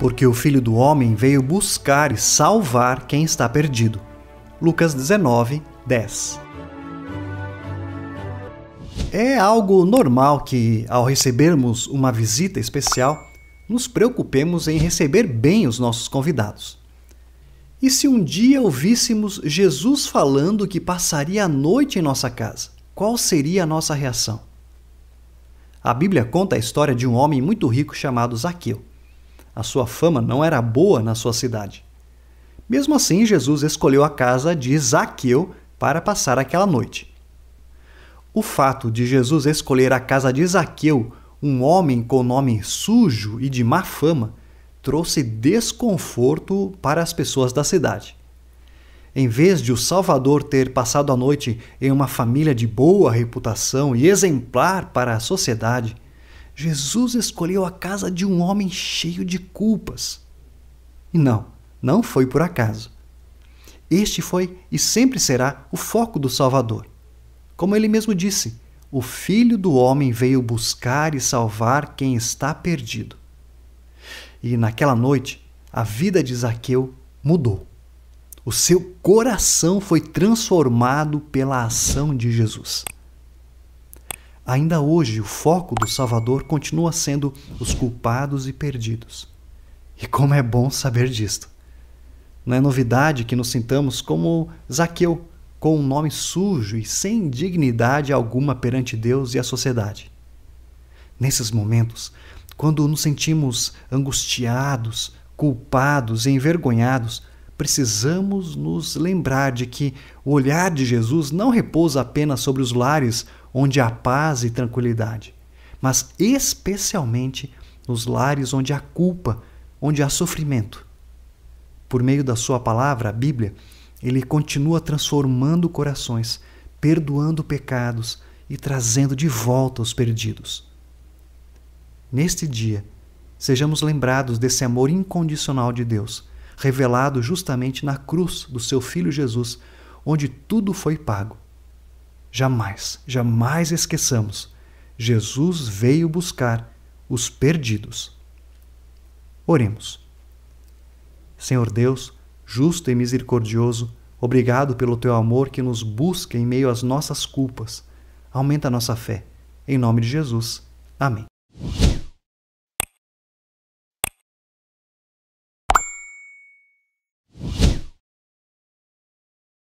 porque o Filho do Homem veio buscar e salvar quem está perdido. Lucas 19, 10. É algo normal que, ao recebermos uma visita especial, nos preocupemos em receber bem os nossos convidados. E se um dia ouvíssemos Jesus falando que passaria a noite em nossa casa, qual seria a nossa reação? A Bíblia conta a história de um homem muito rico chamado Zaqueu. A sua fama não era boa na sua cidade. Mesmo assim, Jesus escolheu a casa de Zaqueu para passar aquela noite. O fato de Jesus escolher a casa de Zaqueu, um homem com nome sujo e de má fama, trouxe desconforto para as pessoas da cidade. Em vez de o Salvador ter passado a noite em uma família de boa reputação e exemplar para a sociedade, Jesus escolheu a casa de um homem cheio de culpas. E não, não foi por acaso. Este foi e sempre será o foco do Salvador. Como ele mesmo disse, o Filho do Homem veio buscar e salvar quem está perdido. E naquela noite, a vida de Zaqueu mudou. O seu coração foi transformado pela ação de Jesus. Ainda hoje, o foco do Salvador continua sendo os culpados e perdidos. E como é bom saber disto! Não é novidade que nos sintamos como Zaqueu, com um nome sujo e sem dignidade alguma perante Deus e a sociedade. Nesses momentos, quando nos sentimos angustiados, culpados e envergonhados, precisamos nos lembrar de que o olhar de Jesus não repousa apenas sobre os lares onde há paz e tranquilidade, mas especialmente nos lares onde há culpa, onde há sofrimento. Por meio da sua palavra, a Bíblia, ele continua transformando corações, perdoando pecados e trazendo de volta os perdidos. Neste dia, sejamos lembrados desse amor incondicional de Deus, revelado justamente na cruz do seu Filho Jesus, onde tudo foi pago. Jamais, jamais esqueçamos: Jesus veio buscar os perdidos. Oremos. Senhor Deus, justo e misericordioso, obrigado pelo teu amor que nos busca em meio às nossas culpas. Aumenta a nossa fé. Em nome de Jesus. Amém.